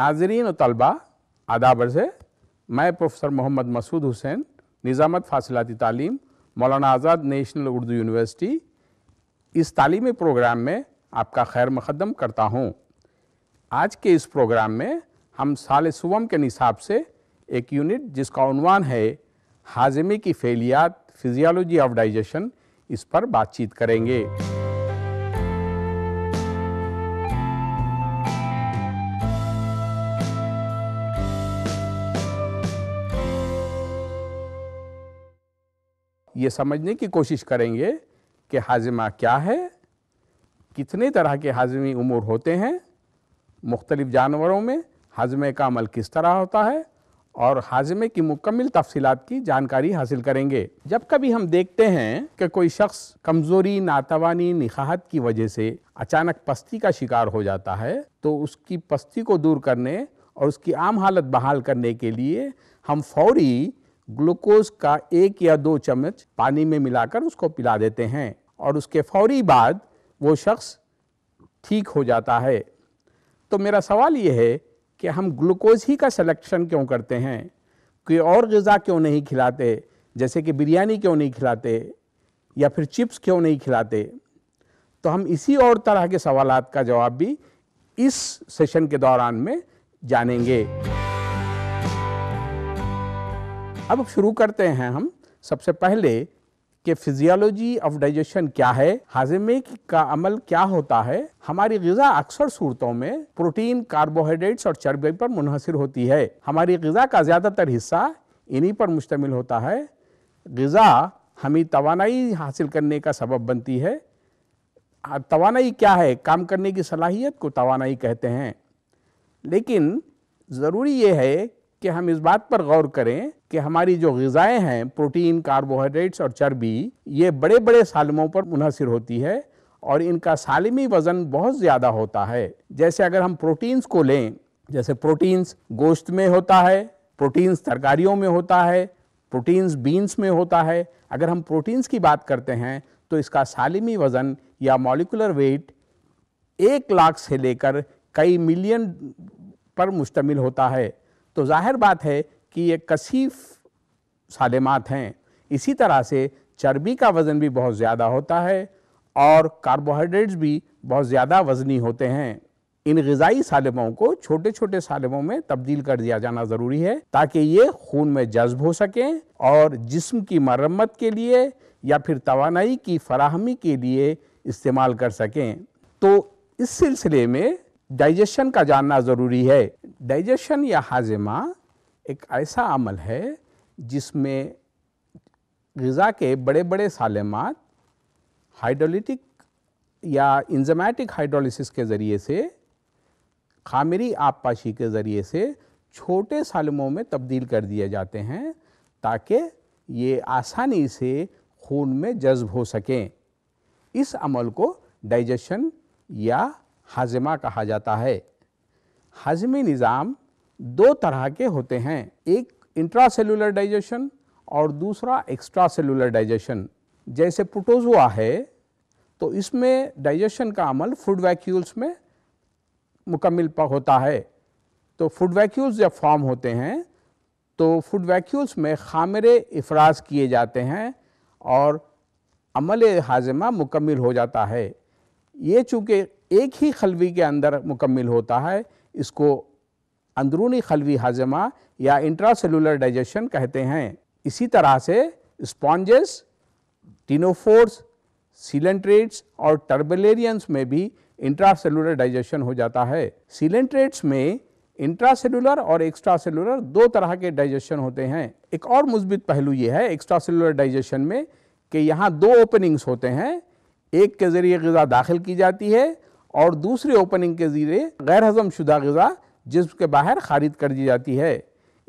नाजरीन और तलबा आदाबर से मैं प्रोफेसर मोहम्मद मसूद हुसैन निज़ामत फासिलती तालीम मौलाना आज़ाद नेशनल उर्दू यूनिवर्सिटी इस तालीमी प्रोग्राम में आपका खैर मुकदम करता हूँ आज के इस प्रोग्राम में हम साल सुवम के निसाब से एक यूनिट जिसका उनवान है हाजमे की फेलियात फिजियालॉजी ऑफ डाइजेशन इस पर बातचीत करेंगे ये समझने की कोशिश करेंगे कि हाजिमा क्या है कितने तरह के हाजमी उमूर होते हैं मुख्तलिफ़ जानवरों में हाजमे का अमल किस तरह होता है और हाजमे की मुकम्मल तफसीत की जानकारी हासिल करेंगे जब कभी हम देखते हैं कि कोई शख्स कमज़ोरी नातवानी निखाहत की वजह से अचानक पस्ती का शिकार हो जाता है तो उसकी पस्ती को दूर करने और उसकी आम हालत बहाल करने के लिए हम फौरी ग्लूकोज का एक या दो चम्मच पानी में मिलाकर उसको पिला देते हैं और उसके फौरी बाद वो शख्स ठीक हो जाता है तो मेरा सवाल ये है कि हम ग्लूकोज ही का सिलेक्शन क्यों करते हैं कोई और गज़ा क्यों नहीं खिलाते जैसे कि बिरयानी क्यों नहीं खिलाते या फिर चिप्स क्यों नहीं खिलाते तो हम इसी और तरह के सवाल का जवाब भी इस सेशन के दौरान में जानेंगे अब शुरू करते हैं हम सबसे पहले कि फिजियोलॉजी ऑफ डाइजेशन क्या है हाजमे का अमल क्या होता है हमारी गजा अक्सर सूरतों में प्रोटीन कार्बोहाइड्रेट्स और चर्बी पर मुनहसर होती है हमारी गजा का ज़्यादातर हिस्सा इन्हीं पर मुश्तमिल होता है गजा हमें तोानाई हासिल करने का सबब बनती है तोानाई क्या है काम करने की सलाहियत को तोानाई कहते हैं लेकिन ज़रूरी ये है कि हम इस बात पर गौर करें कि हमारी जो गज़ाएँ हैं प्रोटीन कार्बोहाइड्रेट्स और चर्बी ये बड़े बड़े सालमों पर मुनहसर होती है और इनका सालमी वज़न बहुत ज़्यादा होता है जैसे अगर हम प्रोटीन्स को लें जैसे प्रोटीन्स गोश्त में होता है प्रोटीन्स तरकारियों में होता है प्रोटीन्स बीन्स में होता है अगर हम प्रोटीन्स की बात करते हैं तो इसका सालिमी वज़न या मॉलिकुलर वेट एक लाख से लेकर कई मिलियन पर मुश्तमिल होता है तो जाहिर बात है कि ये कसीफ सालेमात हैं इसी तरह से चर्बी का वज़न भी बहुत ज़्यादा होता है और कार्बोहाइड्रेट्स भी बहुत ज़्यादा वज़नी होते हैं इन गज़ाई सालमों को छोटे छोटे सालमों में तब्दील कर दिया जाना ज़रूरी है ताकि ये खून में जज्ब हो सकें और जिस्म की मरम्मत के लिए या फिर तोानाई की फराहमी के लिए इस्तेमाल कर सकें तो इस सिलसिले में डाइजेशन का जानना ज़रूरी है डाइजेशन या हाजिमा एक ऐसा अमल है जिसमें गज़ा के बड़े बड़े सालेमात हाइड्रोलिटिक या इंजमैटिक हाइड्रोलिसिस के ज़रिए से खामिरी आबपाशी के ज़रिए से छोटे सालमों में तब्दील कर दिए जाते हैं ताकि ये आसानी से खून में जज्ब हो सकें इस अमल को डाइजेशन या हाजमा कहा जाता है हाजमी निज़ाम दो तरह के होते हैं एक इंट्रासेलुलर डाइजेशन और दूसरा एक्स्ट्रा सेलुलर डाइजेशन जैसे प्रोटोजुआ है तो इसमें डाइजेशन का अमल फूड वैक्यूल्स में मुकम्मल होता है तो फूड वैक्यूल्स जब फॉर्म होते हैं तो फूड वैक्यूल्स में खामरे अफराज किए जाते हैं और अमल हाजमा मुकम्मल हो जाता है ये चूँकि एक ही खलवी के अंदर मुकम्मल होता है इसको अंदरूनी खलवी हाजमा या इंट्रासेलुलर डाइजेशन कहते हैं इसी तरह से स्पॉन्जेस टीनोफोर्स सीलेंट्रेट्स और टर्बलेरियंस में भी इंट्रासेलुलर डाइजेशन हो जाता है सीलेंट्रेट्स में इंट्रासेलुलर और एक्स्ट्रासेलुलर दो तरह के डाइजेशन होते हैं एक और मुस्बित पहलू ये है एक्स्ट्रासेलुलर डाइजेशन में कि यहाँ दो ओपनिंग्स होते हैं एक के ज़रिए गज़ा दाखिल की जाती है और दूसरी ओपनिंग के ज़ीरे गैर हजम शुदा गज़ा जिसम के बाहर खारिज कर दी जाती है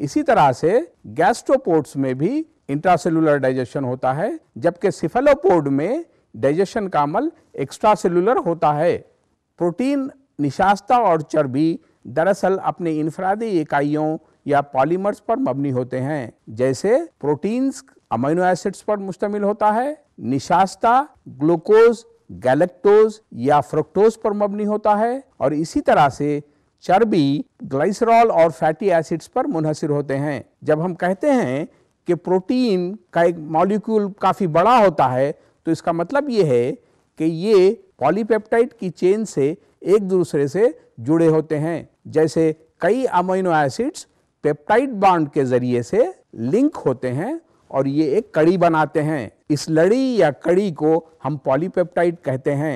इसी तरह से गैस्ट्रोपोर्ट्स में भी इंट्रासेलुलर डाइजेशन होता है जबकि सिफलोपोर्ड में डाइजेशन का अमल एक्स्ट्रा सेलुलर होता है प्रोटीन निशास्ता और चर्बी दरअसल अपने इंफरादी इकाइयों या पॉलीमर्स पर मबनी होते हैं जैसे प्रोटीन्स अमीनो एसिड्स पर मुश्तमिल होता है निशास्ता ग्लूकोज गैलेक्टोज या फ्रुक्टोज पर मबनी होता है और इसी तरह से चर्बी ग्लाइसरॉल और फैटी एसिड्स पर मुनहसर होते हैं जब हम कहते हैं कि प्रोटीन का एक मॉलिक्यूल काफ़ी बड़ा होता है तो इसका मतलब ये है कि ये पॉलीपेप्टाइड की चेन से एक दूसरे से जुड़े होते हैं जैसे कई अमीनो एसिड्स पेप्टाइड बाड के जरिए से लिंक होते हैं और ये एक कड़ी बनाते हैं इस लड़ी या कड़ी को हम पॉलीपेप्टाइड कहते हैं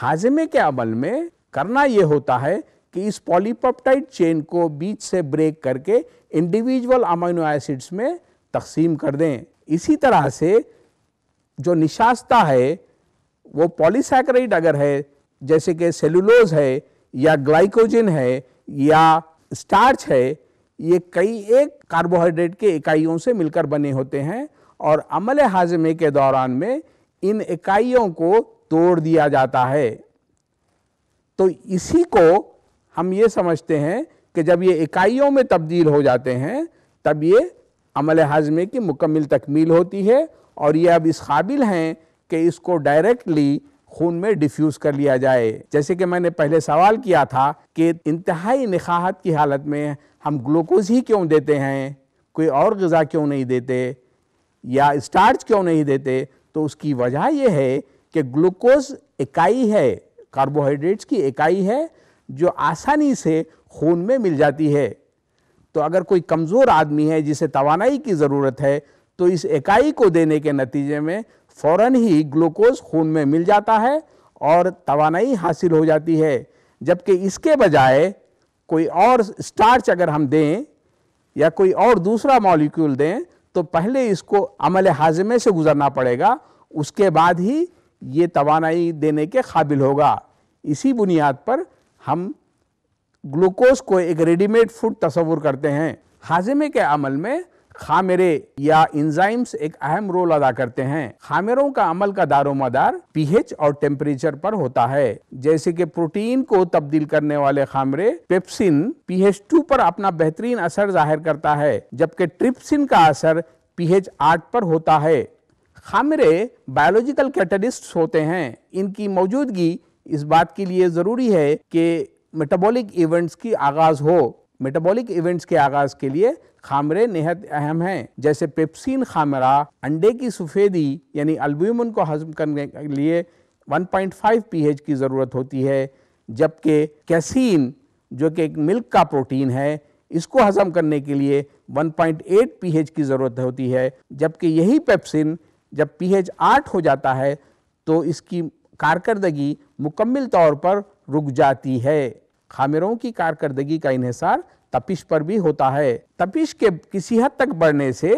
हाजमे के अमल में करना ये होता है कि इस पॉलीपेप्टाइड चेन को बीच से ब्रेक करके इंडिविजुअल अमाइनो एसिड्स में तकसीम कर दें इसी तरह से जो निशास्ता है वो पॉलीसैकराइड अगर है जैसे कि सेलुलोज है या ग्लाइकोजन है या स्टार्च है ये कई एक कार्बोहाइड्रेट के इकाइयों से मिलकर बने होते हैं और अमल हाजमे के दौरान में इन इकाइयों को तोड़ दिया जाता है तो इसी को हम ये समझते हैं कि जब ये इकाइयों में तब्दील हो जाते हैं तब ये अमल हाजमे की मुकम्मल तकमील होती है और ये अब इस काबिल हैं कि इसको डायरेक्टली खून में डिफ्यूज कर लिया जाए जैसे कि मैंने पहले सवाल किया था कि इंतहाई निखाहत की हालत में हम ग्लूकोज ही क्यों देते हैं कोई और गज़ा क्यों नहीं देते या स्टार्च क्यों नहीं देते तो उसकी वजह यह है कि ग्लूकोज इकाई है कार्बोहाइड्रेट्स की इकाई है जो आसानी से खून में मिल जाती है तो अगर कोई कमज़ोर आदमी है जिसे तोानाई की ज़रूरत है तो इस इकाई को देने के नतीजे में फौरन ही ग्लूकोज खून में मिल जाता है और तोानाई हासिल हो जाती है जबकि इसके बजाय कोई और स्टार्च अगर हम दें या कोई और दूसरा मॉलिक्यूल दें तो पहले इसको अमल हाजमे से गुजरना पड़ेगा उसके बाद ही ये तोानाई देने के काबिल होगा इसी बुनियाद पर हम ग्लूकोज को एक रेडीमेड फूड तस्वुर करते हैं हाजमे के अमल में खामेरे या इंजाइम्स एक अहम रोल अदा करते हैं खामेरों का अमल का दारोमदार पीएच और टेम्परेचर पर होता है जैसे कि प्रोटीन को तब्दील करने वाले खामरे पेप्सिन पीएच टू पर अपना बेहतरीन असर जाहिर करता है जबकि ट्रिप्सिन का असर पीएच आठ पर होता है खामरे बायोलॉजिकल कैटलिस्ट होते हैं इनकी मौजूदगी इस बात के लिए ज़रूरी है कि मेटाबॉलिक इवेंट्स की आगाज़ हो मेटाबॉलिक इवेंट्स के आगाज के लिए खामरे नेहद अहम हैं जैसे पेप्सिन खामरा अंडे की सफ़ेदी यानी अल्ब्यूमन को हजम करने के लिए 1.5 पीएच की ज़रूरत होती है जबकि कैसीन जो कि एक मिल्क का प्रोटीन है इसको हजम करने के लिए 1.8 पीएच की ज़रूरत होती है जबकि यही पेप्सिन जब पीएच 8 हो जाता है तो इसकी कारकर्दगी मुकम्मल तौर पर रुक जाती है खामिरों की कारकर्दगी का इन्हसार तपिश पर भी होता है तपिश के किसी हद तक बढ़ने से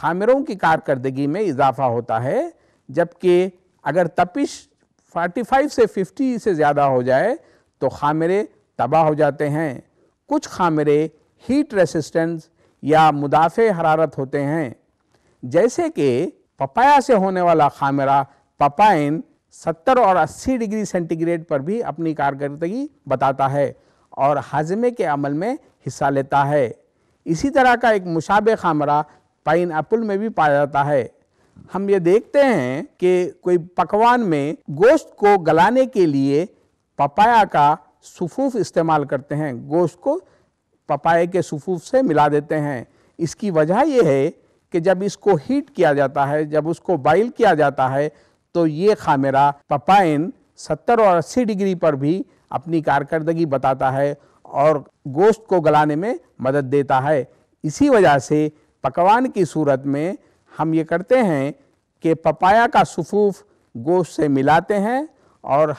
खामिरों की कारकर्दगी में इजाफा होता है जबकि अगर तपिश 45 से 50 से ज़्यादा हो जाए तो खामिरे तबाह हो जाते हैं कुछ खामिरे हीट रेसिस्टेंस या मुदाफ़े हरारत होते हैं जैसे कि पपाया से होने वाला खामिरा पपाइन 70 और 80 डिग्री सेंटीग्रेड पर भी अपनी कारकर्दगी बताता है और हाजमे के अमल में हिस्सा लेता है इसी तरह का एक मुशाब खामरा पाइन एप्पल में भी पाया जाता है हम ये देखते हैं कि कोई पकवान में गोश्त को गलाने के लिए पपाया का सफूफ इस्तेमाल करते हैं गोश्त को पपाए के सफूफ से मिला देते हैं इसकी वजह यह है कि जब इसको हीट किया जाता है जब उसको बॉइल किया जाता है तो ये खामेरा पपाइन 70 और 80 डिग्री पर भी अपनी कारकर्दगी बताता है और गोश्त को गलाने में मदद देता है इसी वजह से पकवान की सूरत में हम ये करते हैं कि पपाया का सफूफ गोश्त से मिलाते हैं और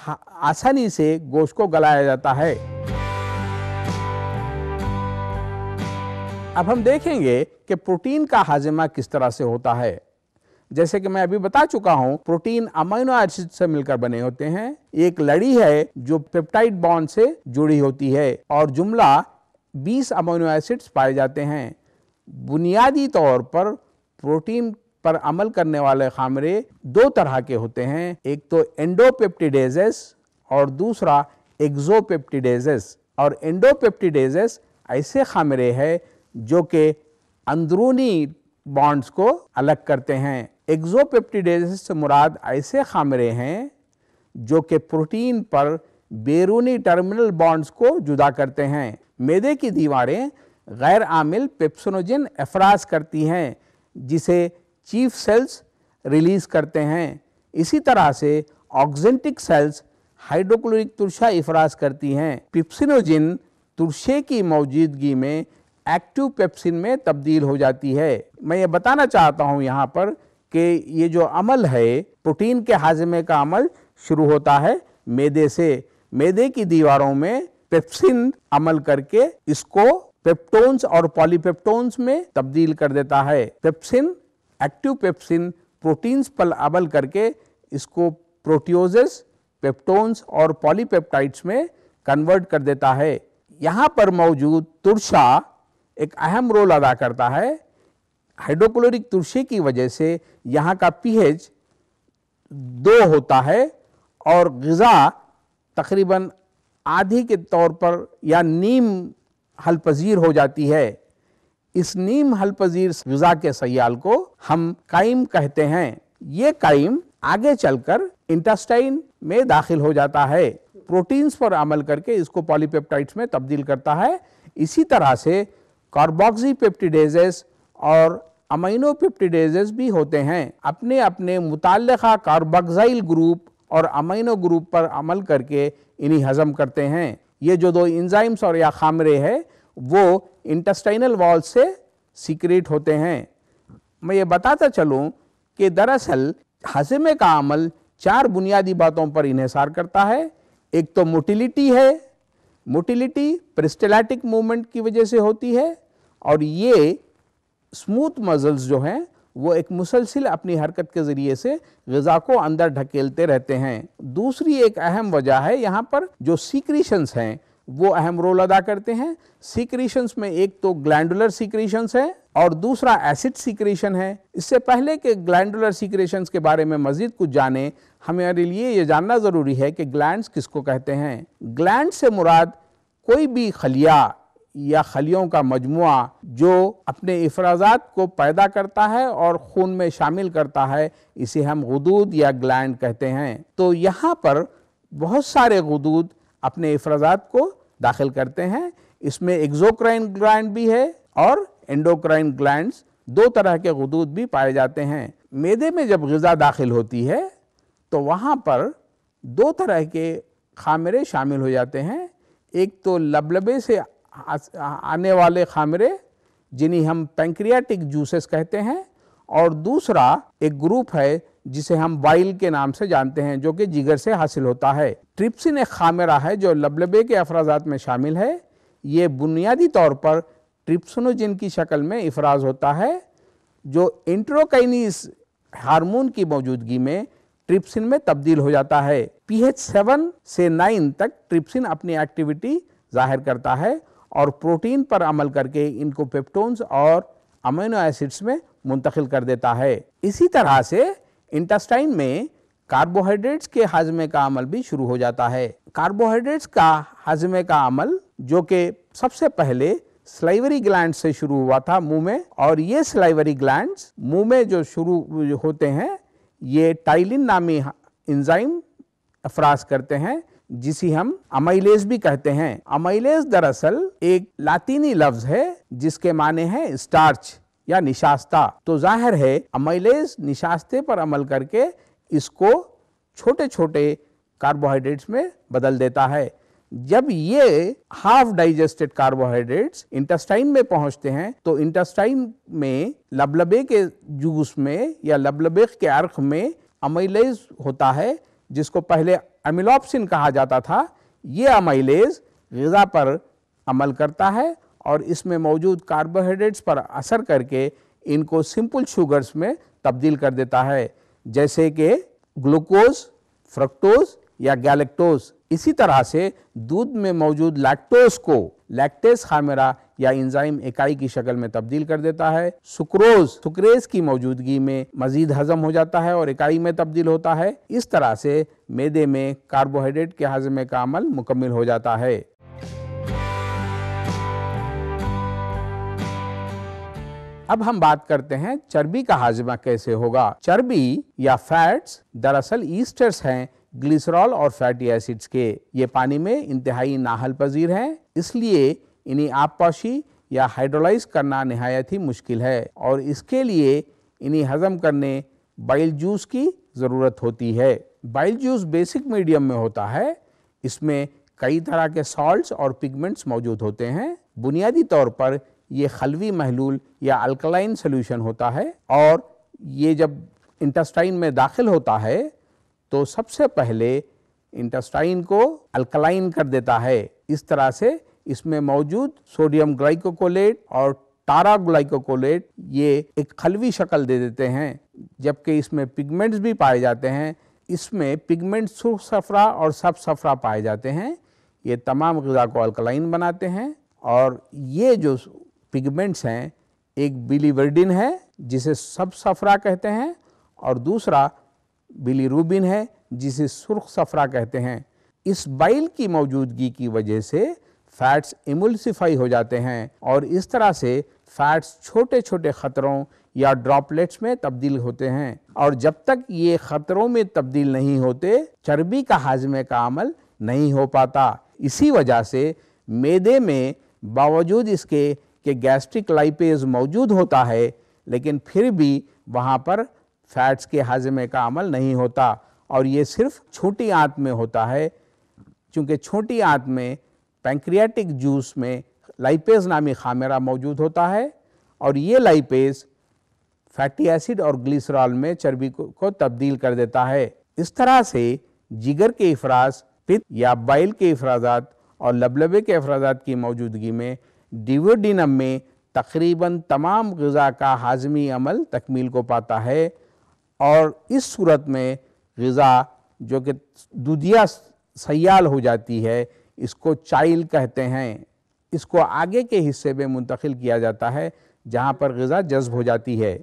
आसानी से गोश्त को गलाया जाता है अब हम देखेंगे कि प्रोटीन का हाजिमा किस तरह से होता है जैसे कि मैं अभी बता चुका हूं प्रोटीन अमीनो एसिड से मिलकर बने होते हैं एक लड़ी है जो पेप्टाइड बॉन्ड से जुड़ी होती है और जुमला 20 अमीनो एसिड्स पाए जाते हैं बुनियादी तौर पर प्रोटीन पर अमल करने वाले खामरे दो तरह के होते हैं एक तो एंडोपेप्टिडेजेस और दूसरा एक्जोपेप्टिडेजेस और एंडोपेप्टिडेजेस ऐसे खामरे हैं जो कि अंदरूनी बॉन्ड्स को अलग करते हैं एक्जोपेप्टिडेज से मुराद ऐसे खामरे हैं जो कि प्रोटीन पर बैरूनी टर्मिनल बॉन्ड्स को जुदा करते हैं मेदे की दीवारें गैर आमिल पेप्सोनोजिन अफराज करती हैं जिसे चीफ सेल्स रिलीज़ करते हैं इसी तरह से ऑक्जेंटिक सेल्स हाइड्रोक्लोरिक तुरशा इफराज करती हैं पिप्सिनोजिन तुरशे की मौजूदगी में एक्टिव पेप्सिन में तब्दील हो जाती है मैं ये बताना चाहता हूँ यहाँ पर कि ये जो अमल है प्रोटीन के हाजमे का अमल शुरू होता है मैदे से मैदे की दीवारों में पेप्सिन अमल करके इसको पेप्टोन्स और पॉलीपेप्टोन्स में तब्दील कर देता है पेप्सिन एक्टिव पेप्सिन प्रोटीन्स पर अमल करके इसको प्रोटियोजेस पेप्टोन्स और पॉलीपेप्टाइड्स में कन्वर्ट कर देता है यहाँ पर मौजूद तुरशा एक अहम रोल अदा करता है हाइड्रोक्लोरिक तुलसी की वजह से यहाँ का पीएच दो होता है और गज़ा तकरीबन आधी के तौर पर या नीम हलपजीर हो जाती है इस नीम हलपजीर गज़ा के सयाल को हम काइम कहते हैं ये काइम आगे चलकर इंटेस्टाइन में दाखिल हो जाता है प्रोटीन्स पर अमल करके इसको पॉलीपेप्टाइड्स में तब्दील करता है इसी तरह से कार्बोक्सीपेप्टिडेजेस और अमाइनोपेप्टिडेजेस भी होते हैं अपने अपने मुतल कार्बोक्साइल ग्रुप और अमाइनो ग्रुप पर अमल करके इन्हीं हजम करते हैं ये जो दो इंजाइम्स और या खामरे हैं वो इंटस्टाइनल वॉल से सीक्रेट होते हैं मैं ये बताता चलूँ कि दरअसल हजमे का अमल चार बुनियादी बातों पर इहसार करता है एक तो मोटिलिटी है मोटिलिटी प्रिस्टलैटिक मूवमेंट की वजह से होती है और ये स्मूथ मजल्स जो हैं वो एक मुसलसिल अपनी हरकत के ज़रिए से गज़ा को अंदर ढकेलते रहते हैं दूसरी एक अहम वजह है यहाँ पर जो सीक्रीशंस हैं वो अहम रोल अदा करते हैं सीक्रीशंस में एक तो ग्लैंडुलर सीक्रीशंस है और दूसरा एसिड सीक्रीशन है इससे पहले कि ग्लैंडुलर सीक्रीशंस के बारे में मज़ीद कुछ जाने हमारे लिए ये जानना ज़रूरी है कि ग्लैंड्स किसको कहते हैं ग्लैंड से मुराद कोई भी खलिया या खलियों का मजमु जो अपने अफराजात को पैदा करता है और खून में शामिल करता है इसे हम गदूद या ग्लैंड कहते हैं तो यहाँ पर बहुत सारे गदूद अपने अफराजात को दाखिल करते हैं इसमें एग्जोक्राइन ग्लैंड भी है और एंडोक्राइन ग्लैंड दो तरह के गदूद भी पाए जाते हैं मेदे में जब गज़ा दाखिल होती है तो वहाँ पर दो तरह के खामरे शामिल हो जाते हैं एक तो लबलबे से आने वाले खामरे जिन्हें हम पेंक्रियाटिक जूसेस कहते हैं और दूसरा एक ग्रुप है जिसे हम वाइल के नाम से जानते हैं जो कि जिगर से हासिल होता है ट्रिप्सिन एक खामेरा है जो लबलबे के अफराजात में शामिल है ये बुनियादी तौर पर ट्रिप्सनोजिन की शक्ल में इफराज होता है जो इंट्रोकाइनिस हार्मोन की मौजूदगी में ट्रिप्सिन में तब्दील हो जाता है पीएच सेवन से नाइन तक ट्रिप्सिन अपनी एक्टिविटी जाहिर करता है और प्रोटीन पर अमल करके इनको पेप्टोन्स और अमीनो एसिड्स में मुंतकिल कर देता है इसी तरह से इंटेस्टाइन में कार्बोहाइड्रेट्स के हाजमे का अमल भी शुरू हो जाता है कार्बोहाइड्रेट्स का हाजमे का अमल जो कि सबसे पहले स्लाइवरी ग्लैंड से शुरू हुआ था मुंह में और ये स्लाइवरी ग्लैंड मुंह में जो शुरू होते हैं ये टाइलिन नामी इंजाइम अफराज करते हैं जिसे हम अमाइलेज भी कहते हैं अमाइलेज दरअसल एक लातीनी लफ्ज है जिसके माने हैं स्टार्च या निशास्ता तो जाहिर है अमाइलेज निशास्ते पर अमल करके इसको छोटे छोटे कार्बोहाइड्रेट्स में बदल देता है जब ये हाफ डाइजेस्टेड कार्बोहाइड्रेट्स इंटेस्टाइन में पहुंचते हैं तो इंटेस्टाइन में लबलबे के जूस में या लबलबे के अर्क में अमाइलेज होता है जिसको पहले अमिलोप्सिन कहा जाता था ये अमाइलेज गज़ा पर अमल करता है और इसमें मौजूद कार्बोहाइड्रेट्स पर असर करके इनको सिंपल शुगर्स में तब्दील कर देता है जैसे कि ग्लूकोज फ्रक्टोज या गैलेक्टोज इसी तरह से दूध में मौजूद लैक्टोज को लैक्टेस खामेरा या इंजाइम इकाई की शक्ल में तब्दील कर देता है सुक्रोज सुक्रेज की मौजूदगी में मजीद हजम हो जाता है और इकाई में तब्दील होता है इस तरह से मेदे में कार्बोहाइड्रेट के हजमे का अमल मुकम्मल हो जाता है अब हम बात करते हैं चर्बी का हाजमा कैसे होगा चर्बी या फैट्स दरअसल ईस्टर्स हैं ग्लिसरॉल और फैटी एसिड्स के ये पानी में इंतहाई नाहल पजीर हैं इसलिए इन्हीं आपपाशी या हाइड्रोलाइज करना नहायत ही मुश्किल है और इसके लिए इन्हें हजम करने बाइल जूस की ज़रूरत होती है बाइल जूस बेसिक मीडियम में होता है इसमें कई तरह के सॉल्ट्स और पिगमेंट्स मौजूद होते हैं बुनियादी तौर पर ये खलवी महलूल या अल्कलाइन सोल्यूशन होता है और ये जब इंटेस्टाइन में दाखिल होता है तो सबसे पहले इंटेस्टाइन को अल्कलाइन कर देता है इस तरह से इसमें मौजूद सोडियम ग्लाइकोकोलेट और टारा ग्लाइकोकोलेट ये एक खलवी शक्ल दे देते हैं जबकि इसमें पिगमेंट्स भी पाए जाते हैं इसमें पिगमेंट सुर्ख सफरा और सब सफरा पाए जाते हैं ये तमाम गज़ा को अल्कलाइन बनाते हैं और ये जो पिगमेंट्स हैं एक बिलीवर्डिन है जिसे सब सफरा कहते हैं और दूसरा बिलीरूबिन है जिसे सुर्ख सफरा कहते हैं इस बाइल की मौजूदगी की वजह से फैट्स इमुलसिफाई हो जाते हैं और इस तरह से फैट्स छोटे छोटे खतरों या ड्रॉपलेट्स में तब्दील होते हैं और जब तक ये खतरों में तब्दील नहीं होते चर्बी का हाजमे का अमल नहीं हो पाता इसी वजह से मैदे में बावजूद इसके कि गैस्ट्रिक लाइपेज मौजूद होता है लेकिन फिर भी वहाँ पर फैट्स के हाजमे का अमल नहीं होता और ये सिर्फ छोटी आँत में होता है क्योंकि छोटी आँत में पैंक्रियाटिक जूस में लाइपेज नामी खामेरा मौजूद होता है और ये लाइपेज फैटी एसिड और ग्लिसरॉल में चर्बी को, को तब्दील कर देता है इस तरह से जिगर के अफराज पित्त या बाइल के अफराजात और लबलबे के अफराजात की मौजूदगी में डिवोडिनम में तकरीबन तमाम गज़ा का हाजमी अमल तकमील को पाता है और इस सूरत में गज़ा जो कि दुधिया सयाल हो जाती है इसको चाइल कहते हैं इसको आगे के हिस्से में मुंतकिल किया जाता है जहाँ पर गज़ा जज्ब हो जाती है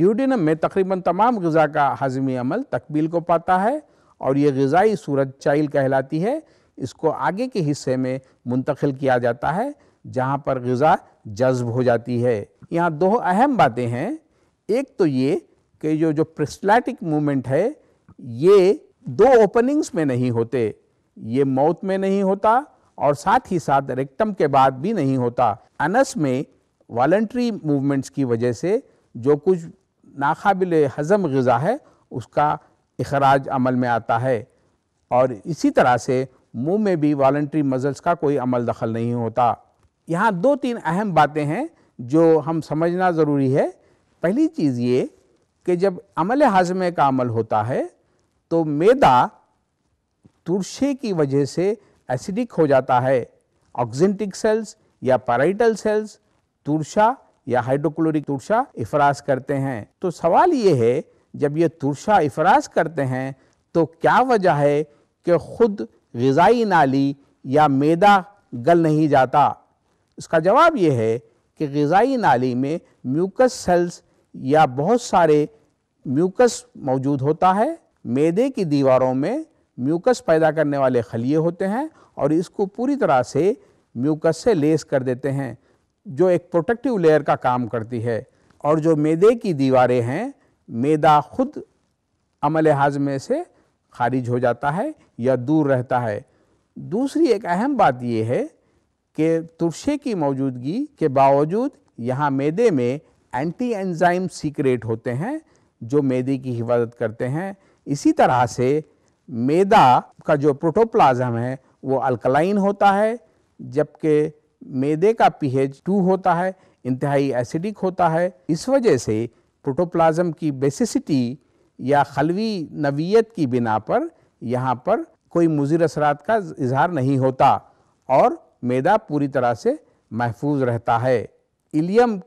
ड्यूडिनम में तकरीबन तमाम गज़ा का हज़मी अमल तकबील को पाता है और ये गज़ाई सूरत चाइल कहलाती है इसको आगे के हिस्से में मुंतकिल किया जाता है जहाँ पर गज़ा जज्ब हो जाती है यहाँ दो अहम बातें हैं एक तो ये कि जो जो प्रिस्लैटिक मूवमेंट है ये दो ओपनिंग्स में नहीं होते ये मौत में नहीं होता और साथ ही साथ रेक्टम के बाद भी नहीं होता अनस में वॉल्ट्री मूवमेंट्स की वजह से जो कुछ नाकबिल हज़म गज़ा है उसका अखराज अमल में आता है और इसी तरह से मुंह में भी वॉल्ट्री मजल्स का कोई अमल दखल नहीं होता यहाँ दो तीन अहम बातें हैं जो हम समझना ज़रूरी है पहली चीज़ ये कि जब अमल हाजमे का अमल होता है तो मैदा तुरशे की वजह से एसिडिक हो जाता है ऑक्जेंटिक सेल्स या पैराइटल सेल्स तुरशा या हाइड्रोक्लोरिक तुरशा इफराज करते हैं तो सवाल ये है जब ये तुरशा इफराज करते हैं तो क्या वजह है कि खुद गज़ाई नाली या मैदा गल नहीं जाता इसका जवाब ये है कि गज़ाई नाली में म्यूकस सेल्स या बहुत सारे म्यूकस मौजूद होता है मैदे की दीवारों में म्यूकस पैदा करने वाले खलिए होते हैं और इसको पूरी तरह से म्यूकस से लेस कर देते हैं जो एक प्रोटेक्टिव लेयर का काम करती है और जो मैदे की दीवारें हैं मैदा खुद अमल हाजमे से खारिज हो जाता है या दूर रहता है दूसरी एक अहम बात यह है कि तुरशे की मौजूदगी के बावजूद यहाँ मैदे में एंटी एंजाइम सीक्रेट होते हैं जो मैदे की हिफाजत करते हैं इसी तरह से मैदा का जो प्रोटोप्लाज्म है वो अल्कलाइन होता है जबकि मैदे का पीएच टू होता है इंतहाई एसिडिक होता है इस वजह से प्रोटोप्लाज्म की बेसिसिटी या खलवी नवीयत की बिना पर यहाँ पर कोई मुजिर असरात का इजहार नहीं होता और मैदा पूरी तरह से महफूज रहता है इलियम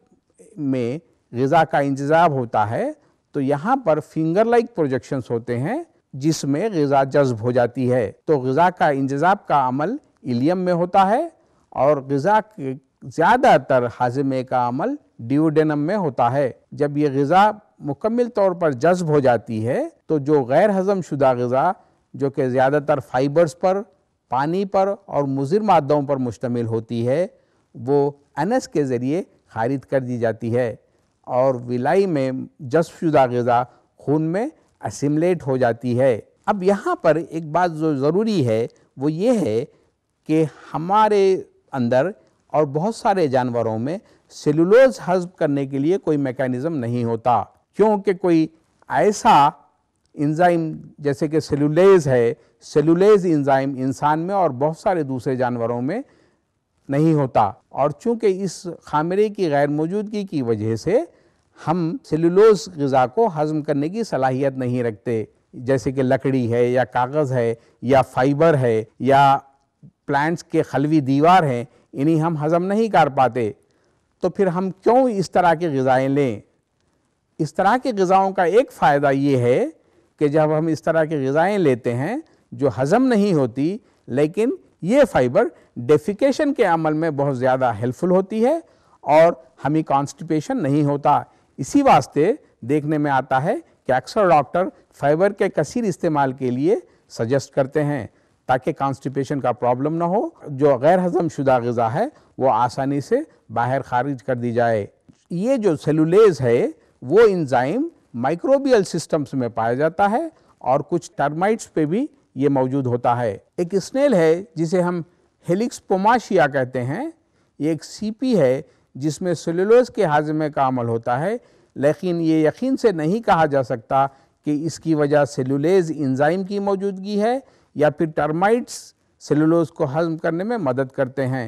में गज़ा का इंतजाम होता है तो यहाँ पर फिंगर लाइक प्रोजेक्शंस होते हैं जिसमें गज़ा जज्ब हो जाती है तो गज़ा का इंजाब का अमल इलियम में होता है और गज़ा ज़्यादातर हाजमे का अमल ड्यूडेनम में होता है जब यह गज़ा मुकम्मल तौर पर जज्ब हो जाती है तो जो गैर हजम शुदा गज़ा जो कि ज़्यादातर फाइबर्स पर पानी पर और मुजिर मादों पर मुश्तमिल होती है वो अनस के ज़रिए खारिज कर दी जाती है और विलाई में जज्ब शुदा गज़ा खून में असिमलेट हो जाती है अब यहाँ पर एक बात जो ज़रूरी है वो ये है कि हमारे अंदर और बहुत सारे जानवरों में सेलुलोज हजम करने के लिए कोई मैकेनिज़्म नहीं होता क्योंकि कोई ऐसा इंजाइम जैसे कि सेलुलेज है सेलुलेज इंजाइम इंसान में और बहुत सारे दूसरे जानवरों में नहीं होता और चूंकि इस खामरे की गैर मौजूदगी की वजह से हम सेलुलोज गज़ा को हज़म करने की सलाहियत नहीं रखते जैसे कि लकड़ी है या कागज़ है या फाइबर है या प्लांट्स के खलवी दीवार हैं इन्हीं हम हज़म नहीं कर पाते तो फिर हम क्यों इस तरह की गज़ाएँ लें इस तरह की गज़ाओं का एक फ़ायदा ये है कि जब हम इस तरह की गज़ाएँ लेते हैं जो हज़म नहीं होती लेकिन ये फ़ाइबर डेफिकेशन के अमल में बहुत ज़्यादा हेल्पफुल होती है और हमें कॉन्स्टिपेशन नहीं होता इसी वास्ते देखने में आता है कि अक्सर डॉक्टर फाइबर के कसीर इस्तेमाल के लिए सजेस्ट करते हैं ताकि कॉन्स्टिपेशन का प्रॉब्लम ना हो जो गैर हजम शुदा गज़ा है वो आसानी से बाहर खारिज कर दी जाए ये जो सेलुलेज है वो इंजाइम माइक्रोबियल सिस्टम्स में पाया जाता है और कुछ टर्माइट्स पे भी ये मौजूद होता है एक स्नेल है जिसे हम हेलिक्स पोमाशिया कहते हैं ये एक सीपी है जिसमें सेलुलोज के हाजमे का अमल होता है लेकिन ये यकीन से नहीं कहा जा सकता कि इसकी वजह सेलुलेज इंजाइम की मौजूदगी है या फिर टर्माइट्स सेलुलोज को हजम करने में मदद करते हैं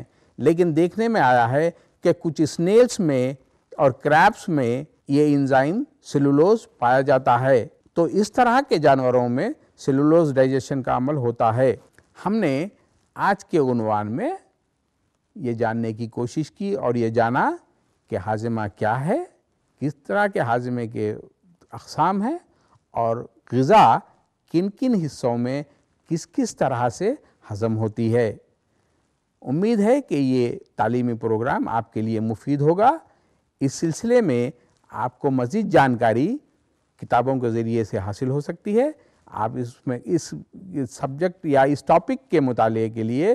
लेकिन देखने में आया है कि कुछ स्नेल्स में और क्रैप्स में ये इंजाइम सेलुलोज पाया जाता है तो इस तरह के जानवरों में सेलुलोज डाइजेशन का अमल होता है हमने आज के उनवान में ये जानने की कोशिश की और ये जाना कि हाजिमा क्या है किस तरह के हाजमे के अकसाम हैं और ग़ा किन किन हिस्सों में किस किस तरह से हज़म होती है उम्मीद है कि ये तालीमी प्रोग्राम आपके लिए मुफीद होगा इस सिलसिले में आपको मज़ीद जानकारी किताबों के ज़रिए से हासिल हो सकती है आप इसमें इस, इस सब्जेक्ट या इस टॉपिक के मुताले के लिए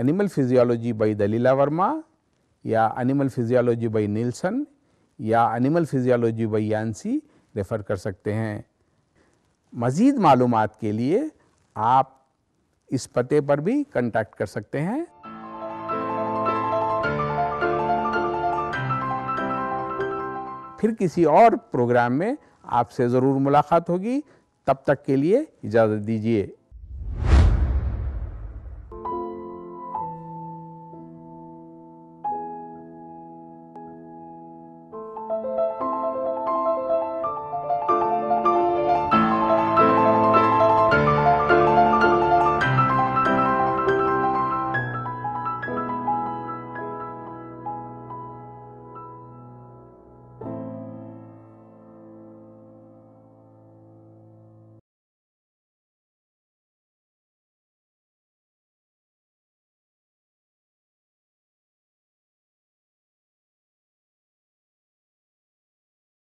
animal physiology by Dalela Verma या एनिमल फिजियोलॉजी बाय नीलसन या animal physiology by Yancey refer कर सकते हैं मज़ीद मालूम के लिए आप इस पते पर भी कंटेक्ट कर सकते हैं फिर किसी और प्रोग्राम में आपसे ज़रूर मुलाकात होगी तब तक के लिए इजाज़त दीजिए